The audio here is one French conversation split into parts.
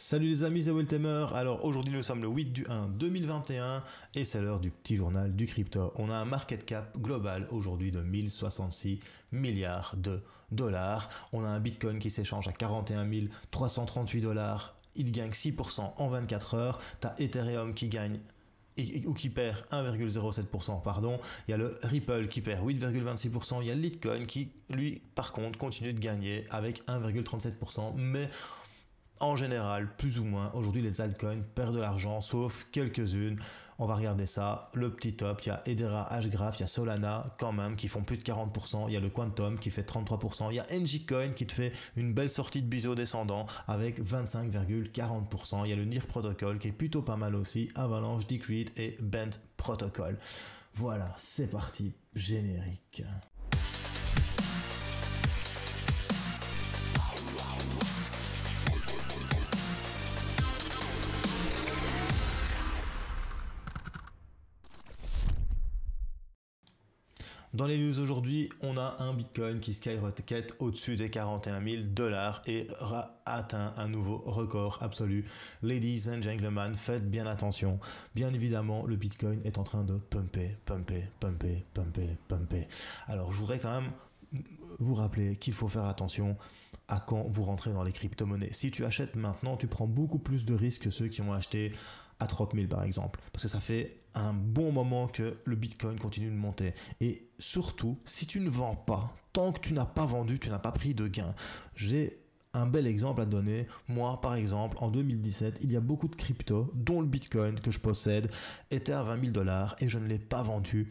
Salut les amis, c'est Weltemer. Alors aujourd'hui nous sommes le 8 du 1 2021 et c'est l'heure du petit journal du crypto. On a un market cap global aujourd'hui de 1066 milliards de dollars. On a un Bitcoin qui s'échange à 41 338 dollars. Il gagne 6% en 24 heures. T'as Ethereum qui gagne ou qui perd 1,07%, pardon. Il y a le Ripple qui perd 8,26%. Il y a le Litecoin qui, lui, par contre, continue de gagner avec 1,37%. Mais en général, plus ou moins, aujourd'hui les altcoins perdent de l'argent, sauf quelques-unes. On va regarder ça. Le petit top, il y a Edera, Hgraph, il y a Solana quand même qui font plus de 40%, il y a le Quantum qui fait 33%, il y a coin qui te fait une belle sortie de biseau descendant avec 25,40%, il y a le NIR Protocol qui est plutôt pas mal aussi, Avalanche, Decreed et Bent Protocol. Voilà, c'est parti, générique. Dans les news aujourd'hui, on a un Bitcoin qui skyrocket au-dessus des 41 000 dollars et atteint un nouveau record absolu. Ladies and gentlemen, faites bien attention. Bien évidemment, le Bitcoin est en train de pumper, pumper, pumper, pumper, pumper. Alors, je voudrais quand même vous rappeler qu'il faut faire attention à quand vous rentrez dans les crypto-monnaies. Si tu achètes maintenant, tu prends beaucoup plus de risques que ceux qui ont acheté à 30 000 par exemple. Parce que ça fait un bon moment que le Bitcoin continue de monter. Et surtout, si tu ne vends pas, tant que tu n'as pas vendu, tu n'as pas pris de gain. J'ai un bel exemple à donner. Moi, par exemple, en 2017, il y a beaucoup de crypto dont le Bitcoin que je possède, était à 20 000 dollars et je ne l'ai pas vendu.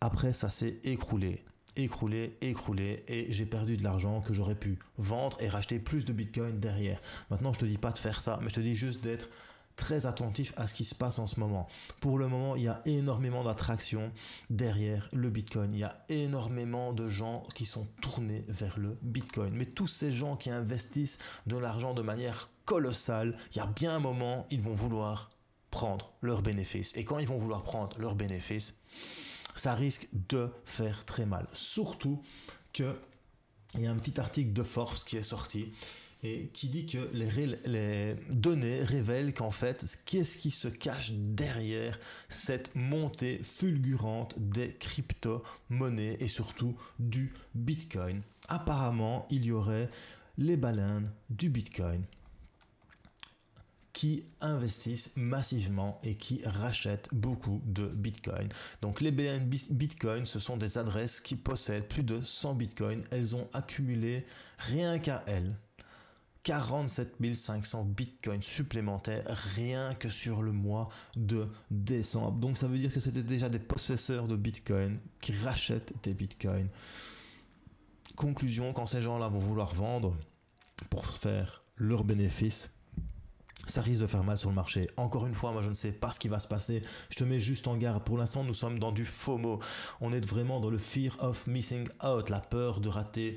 Après, ça s'est écroulé écroulé, écroulé, et j'ai perdu de l'argent que j'aurais pu vendre et racheter plus de Bitcoin derrière. Maintenant, je te dis pas de faire ça, mais je te dis juste d'être très attentif à ce qui se passe en ce moment. Pour le moment, il y a énormément d'attractions derrière le Bitcoin. Il y a énormément de gens qui sont tournés vers le Bitcoin. Mais tous ces gens qui investissent de l'argent de manière colossale, il y a bien un moment, ils vont vouloir prendre leurs bénéfices. Et quand ils vont vouloir prendre leurs bénéfices, ça risque de faire très mal. Surtout que il y a un petit article de force qui est sorti et qui dit que les, données révèlent qu'en fait, qu'est-ce qui se cache derrière cette montée fulgurante des crypto-monnaies et surtout du Bitcoin. Apparemment, il y aurait les baleines du Bitcoin qui investissent massivement et qui rachètent beaucoup de Bitcoin. Donc les BN Bitcoin, ce sont des adresses qui possèdent plus de 100 Bitcoin. Elles ont accumulé rien qu'à elles 47 500 bitcoins supplémentaires rien que sur le mois de décembre. Donc ça veut dire que c'était déjà des possesseurs de bitcoin qui rachètent des bitcoins. Conclusion, quand ces gens-là vont vouloir vendre pour faire leurs bénéfices, ça risque de faire mal sur le marché. Encore une fois, moi je ne sais pas ce qui va se passer. Je te mets juste en garde. Pour l'instant, nous sommes dans du FOMO. On est vraiment dans le fear of missing out, la peur de rater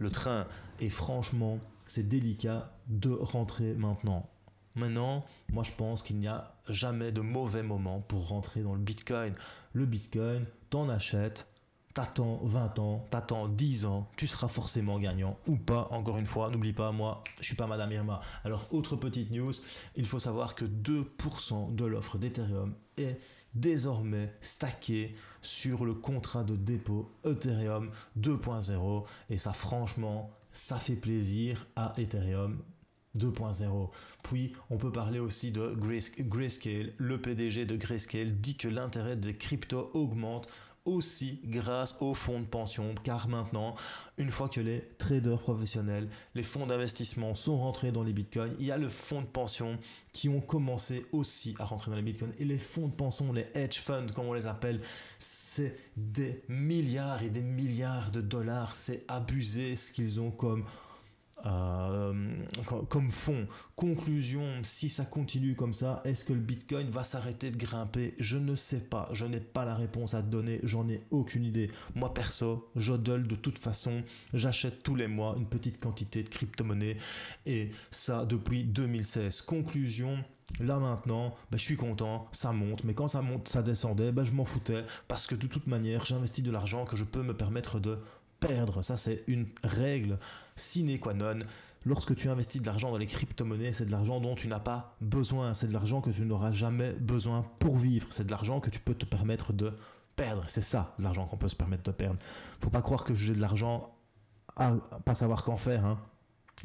le train. Et franchement, c'est délicat de rentrer maintenant. Maintenant, moi je pense qu'il n'y a jamais de mauvais moment pour rentrer dans le Bitcoin. Le Bitcoin, t'en achètes, t'attends 20 ans, t'attends 10 ans, tu seras forcément gagnant ou pas. Encore une fois, n'oublie pas, moi, je suis pas Madame Irma. Alors, autre petite news, il faut savoir que 2% de l'offre d'Ethereum est désormais stacké sur le contrat de dépôt Ethereum 2.0 et ça franchement ça fait plaisir à Ethereum 2.0. Puis on peut parler aussi de Grayscale. Le PDG de Grayscale dit que l'intérêt des cryptos augmente aussi grâce aux fonds de pension car maintenant, une fois que les traders professionnels, les fonds d'investissement sont rentrés dans les bitcoins, il y a le fonds de pension qui ont commencé aussi à rentrer dans les bitcoins et les fonds de pension, les hedge funds comme on les appelle, c'est des milliards et des milliards de dollars, c'est abuser ce qu'ils ont comme euh, comme fond. Conclusion, si ça continue comme ça, est-ce que le Bitcoin va s'arrêter de grimper Je ne sais pas, je n'ai pas la réponse à te donner, j'en ai aucune idée. Moi perso, j'odole de toute façon, j'achète tous les mois une petite quantité de crypto-monnaie et ça depuis 2016. Conclusion, Là maintenant, bah, je suis content, ça monte, mais quand ça monte, ça descendait, bah, je m'en foutais, parce que de toute manière, j'investis de l'argent que je peux me permettre de perdre. Ça, c'est une règle sine qua non. Lorsque tu investis de l'argent dans les crypto-monnaies, c'est de l'argent dont tu n'as pas besoin. C'est de l'argent que tu n'auras jamais besoin pour vivre. C'est de l'argent que tu peux te permettre de perdre. C'est ça, l'argent qu'on peut se permettre de perdre. Faut pas croire que j'ai de l'argent à pas savoir qu'en faire. Hein.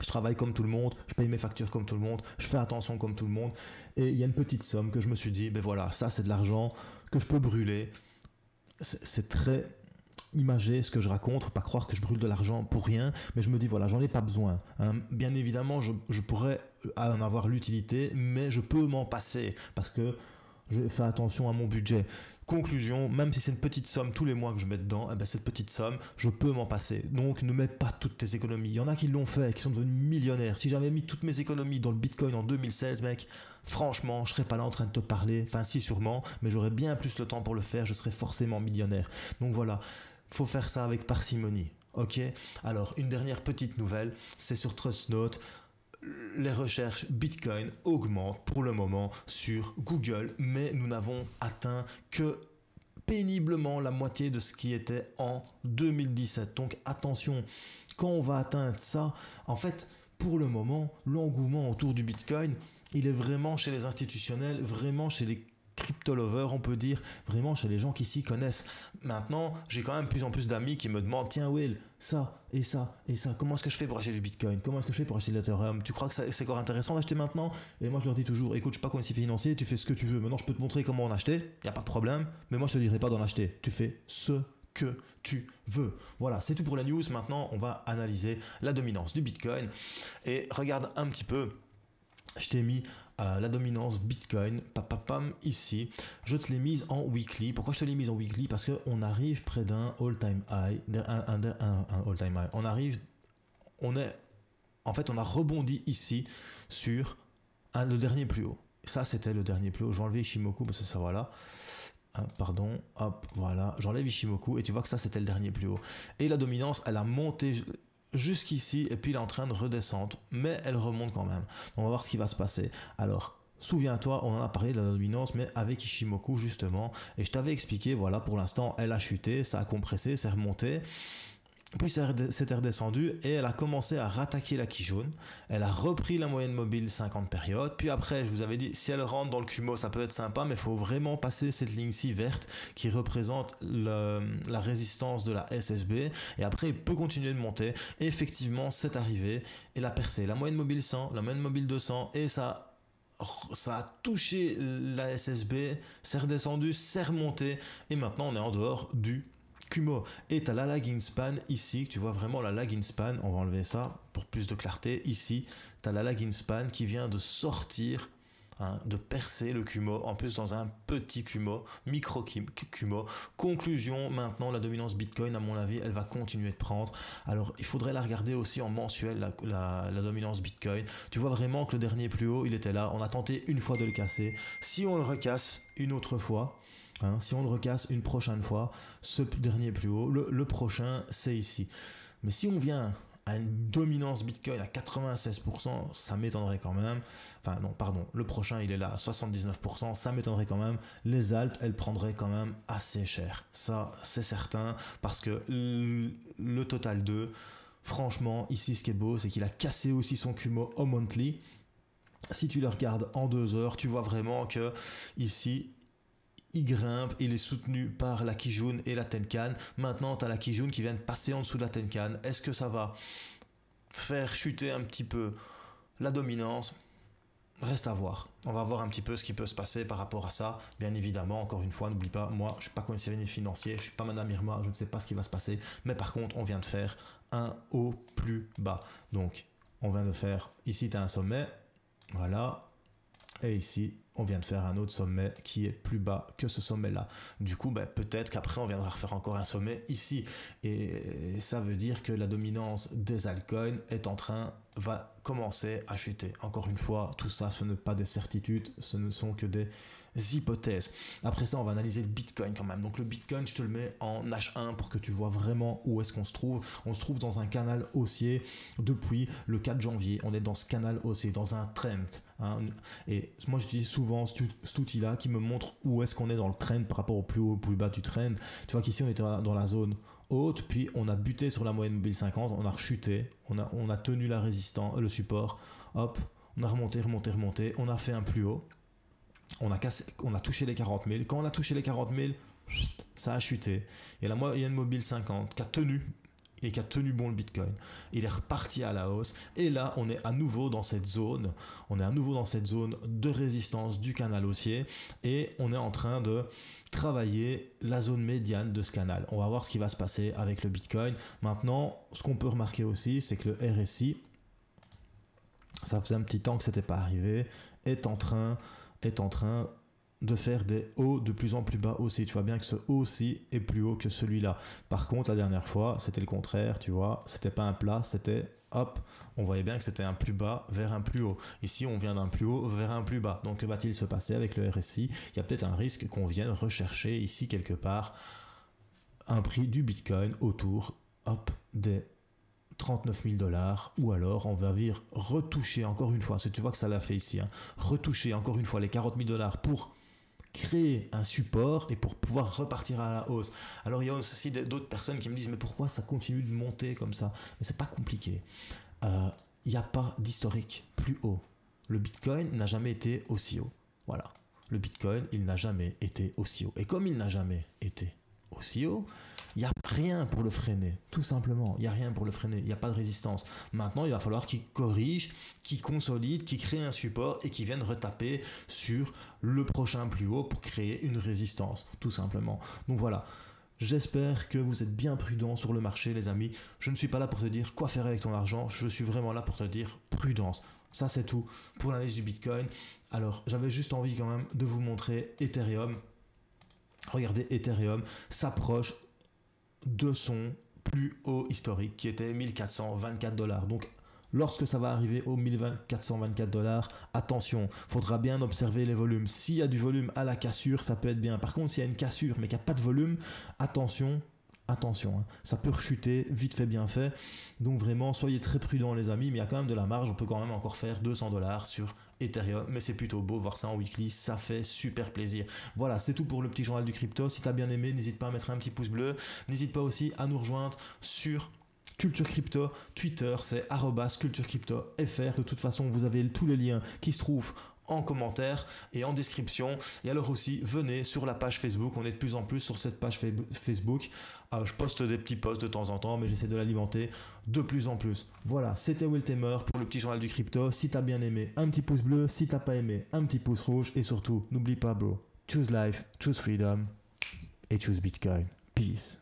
Je travaille comme tout le monde, je paye mes factures comme tout le monde, je fais attention comme tout le monde. Et il y a une petite somme que je me suis dit, ben voilà, ça c'est de l'argent que je peux brûler. C'est très imager ce que je raconte, pas croire que je brûle de l'argent pour rien, mais je me dis voilà, j'en ai pas besoin. Hein. Bien évidemment, je, je, pourrais en avoir l'utilité, mais je peux m'en passer parce que je fais attention à mon budget. Conclusion, même si c'est une petite somme tous les mois que je mets dedans, eh ben, cette petite somme, je peux m'en passer. Donc ne mets pas toutes tes économies. Il y en a qui l'ont fait, qui sont devenus millionnaires. Si j'avais mis toutes mes économies dans le Bitcoin en 2016, mec, franchement, je serais pas là en train de te parler. Enfin si sûrement, mais j'aurais bien plus le temps pour le faire, je serais forcément millionnaire. Donc voilà, faut faire ça avec parcimonie. Ok Alors une dernière petite nouvelle, c'est sur TrustNote les recherches Bitcoin augmentent pour le moment sur Google, mais nous n'avons atteint que péniblement la moitié de ce qui était en 2017. Donc attention, quand on va atteindre ça, en fait, pour le moment, l'engouement autour du Bitcoin, il est vraiment chez les institutionnels, vraiment chez les crypto-lovers, on peut dire, vraiment chez les gens qui s'y connaissent. Maintenant, j'ai quand même plus en plus d'amis qui me demandent, tiens Will, ça et ça et ça. Comment est-ce que je fais pour acheter du Bitcoin Comment est-ce que je fais pour acheter de l'Ethereum Tu crois que c'est encore intéressant d'acheter maintenant Et moi je leur dis toujours, écoute, je suis pas conseiller financier, tu fais ce que tu veux. Maintenant je peux te montrer comment en acheter, il n'y a pas de problème. Mais moi je te dirai pas d'en acheter. Tu fais ce que tu veux. Voilà, c'est tout pour la news. Maintenant on va analyser la dominance du Bitcoin et regarde un petit peu je t'ai mis euh, la dominance Bitcoin, papapam, ici. Je te l'ai mise en weekly. Pourquoi je te l'ai mise en weekly Parce qu'on arrive près d'un all-time high. On arrive, on est, en fait, on a rebondi ici sur le dernier plus haut. Ça, c'était le dernier plus haut. Je vais enlever Ishimoku parce que ça, voilà. là. Ah, pardon, hop, voilà. J'enlève Ishimoku et tu vois que ça, c'était le dernier plus haut. Et la dominance, elle a monté jusqu'ici et puis il est en train de redescendre, mais elle remonte quand même. on va voir ce qui va se passer. Alors, Souviens-toi, on en a parlé de la dominance, mais avec Ishimoku justement. Et je t'avais expliqué, voilà, pour l'instant, elle a chuté, ça a compressé, c'est remonté. Puis c'est redescendu et elle a commencé à rattaquer la jaune. Elle a repris la moyenne mobile 50 périodes. Puis après, je vous avais dit, si elle rentre dans le cumo, ça peut être sympa, mais il faut vraiment passer cette ligne-ci verte qui représente la résistance de la SSB. Et après, il peut continuer de monter. effectivement, c'est arrivé et la percée. La moyenne mobile 100, la moyenne mobile 200 et ça ça a touché la SSB, c'est redescendu, c'est remonté, et maintenant on est en dehors du et à la lag in span ici, tu vois vraiment la lag in span, on va enlever ça pour plus de clarté, ici, tu as la lag in span qui vient de sortir hein, de percer le Kumo, en plus dans un petit Kumo, micro Kumo. Conclusion, maintenant, la dominance Bitcoin, à mon avis, elle va continuer de prendre. Alors, il faudrait la regarder aussi en mensuel, la, dominance Bitcoin. Tu vois vraiment que le dernier plus haut, il était là. On a tenté une fois de le casser. Si on le recasse une autre fois, Hein. si on le recasse une prochaine fois, ce dernier plus haut, le, prochain, c'est ici. Mais si on vient à une dominance Bitcoin à 96%, ça m'étonnerait quand même. Enfin non, pardon, le prochain il est là à 79%, ça m'étonnerait quand même. Les altes, elles prendraient quand même assez cher. Ça, c'est certain, parce que le total 2, franchement, ici ce qui est beau, c'est qu'il a cassé aussi son Kumo au monthly. Si tu le regardes en deux heures, tu vois vraiment que ici, il grimpe, il est soutenu par la Kijun et la Tenkan. Maintenant, tu as la Kijun qui vient de passer en dessous de la Tenkan. Est-ce que ça va faire chuter un petit peu la dominance Reste à voir. On va voir un petit peu ce qui peut se passer par rapport à ça. Bien évidemment, encore une fois, n'oublie pas, moi, je ne suis pas conseiller financier, je suis pas Madame Irma, je ne sais pas ce qui va se passer. Mais par contre, on vient de faire un haut plus bas. Donc, on vient de faire, ici, tu as un sommet. Voilà, et ici, on vient de faire un autre sommet qui est plus bas que ce sommet-là. Du coup, bah, peut-être qu'après, on viendra refaire encore un sommet ici. Et ça veut dire que la dominance des altcoins est en train, va commencer à chuter. Encore une fois, tout ça, ce n'est pas des certitudes, ce ne sont que des hypothèses. Après ça, on va analyser le Bitcoin quand même. Donc le Bitcoin, je te le mets en H1 pour que tu vois vraiment où est-ce qu'on se trouve. On se trouve dans un canal haussier depuis le 4 janvier. On est dans ce canal haussier, dans un trend. Hein. Et moi, je dis souvent cet outil-là qui me montre où est-ce qu'on est dans le trend par rapport au plus haut, au plus bas du trend. Tu vois qu'ici, on était dans la zone haute, puis on a buté sur la moyenne mobile 50, on a rechuté, on a, on a tenu la résistance, le support, hop, on a remonté, remonté, remonté, on a fait un plus haut, on a, cassé, on a touché les 40 000. Quand on a touché les 40 000, ça a chuté. Et la moyenne mobile 50 qui a tenu et qui a tenu bon le Bitcoin. Il est reparti à la hausse et là on est à nouveau dans cette zone, on est à nouveau dans cette zone de résistance du canal haussier et on est en train de travailler la zone médiane de ce canal. On va voir ce qui va se passer avec le Bitcoin. Maintenant, ce qu'on peut remarquer aussi, c'est que le RSI, ça faisait un petit temps que c'était pas arrivé, est en train, est en train de faire des hauts de plus en plus bas aussi. Tu vois bien que ce haut aussi est plus haut que celui-là. Par contre, la dernière fois, c'était le contraire, tu vois. C'était pas un plat, c'était hop. On voyait bien que c'était un plus bas vers un plus haut. Ici, on vient d'un plus haut vers un plus bas. Donc, que va-t-il se passer avec le RSI Il y a peut-être un risque qu'on vienne rechercher ici quelque part un prix du Bitcoin autour, hop, des 39 000 dollars, ou alors on va venir retoucher encore une fois, parce tu vois que ça l'a fait ici, hein. retoucher encore une fois les 40 000 dollars pour créer un support et pour pouvoir repartir à la hausse. Alors il y a aussi d'autres personnes qui me disent mais pourquoi ça continue de monter comme ça Mais c'est pas compliqué. Euh, il n'y a pas d'historique plus haut. Le Bitcoin n'a jamais été aussi haut. Voilà. Le Bitcoin, il n'a jamais été aussi haut. Et comme il n'a jamais été aussi haut, il n'y a rien pour le freiner, tout simplement. Il n'y a rien pour le freiner, il n'y a pas de résistance. Maintenant, il va falloir qu'il corrige, qu'il consolide, qu'il crée un support et qu'il vienne retaper sur le prochain plus haut pour créer une résistance, tout simplement. Donc voilà. J'espère que vous êtes bien prudents sur le marché, les amis. Je ne suis pas là pour te dire quoi faire avec ton argent, je suis vraiment là pour te dire prudence. Ça, c'est tout pour l'analyse du Bitcoin. Alors, j'avais juste envie quand même de vous montrer Ethereum. Regardez, Ethereum s'approche de son plus haut historique qui était 1424 dollars. Donc lorsque ça va arriver aux 1424 dollars, attention, faudra bien observer les volumes. S'il y a du volume à la cassure, ça peut être bien. Par contre, s'il y a une cassure mais qu'il n'y a pas de volume, attention, attention, hein. ça peut rechuter, vite fait, bien fait. Donc vraiment, soyez très prudents les amis, mais il y a quand même de la marge, on peut quand même encore faire 200 dollars sur Ethereum. Mais c'est plutôt beau voir ça en weekly, ça fait super plaisir. Voilà, c'est tout pour le petit journal du crypto. Si t'as bien aimé, n'hésite pas à mettre un petit pouce bleu. N'hésite pas aussi à nous rejoindre sur Culture Crypto, Twitter, c'est culturecryptofr. De toute façon, vous avez tous les liens qui se trouvent en commentaire et en description. Et alors aussi, venez sur la page Facebook. On est de plus en plus sur cette page Facebook. Ah, je poste des petits posts de temps en temps, mais j'essaie de l'alimenter de plus en plus. Voilà, c'était Will Tamer pour le petit journal du crypto. Si t'as bien aimé, un petit pouce bleu. Si t'as pas aimé, un petit pouce rouge. Et surtout, n'oublie pas, bro, choose life, choose freedom et choose Bitcoin. Peace.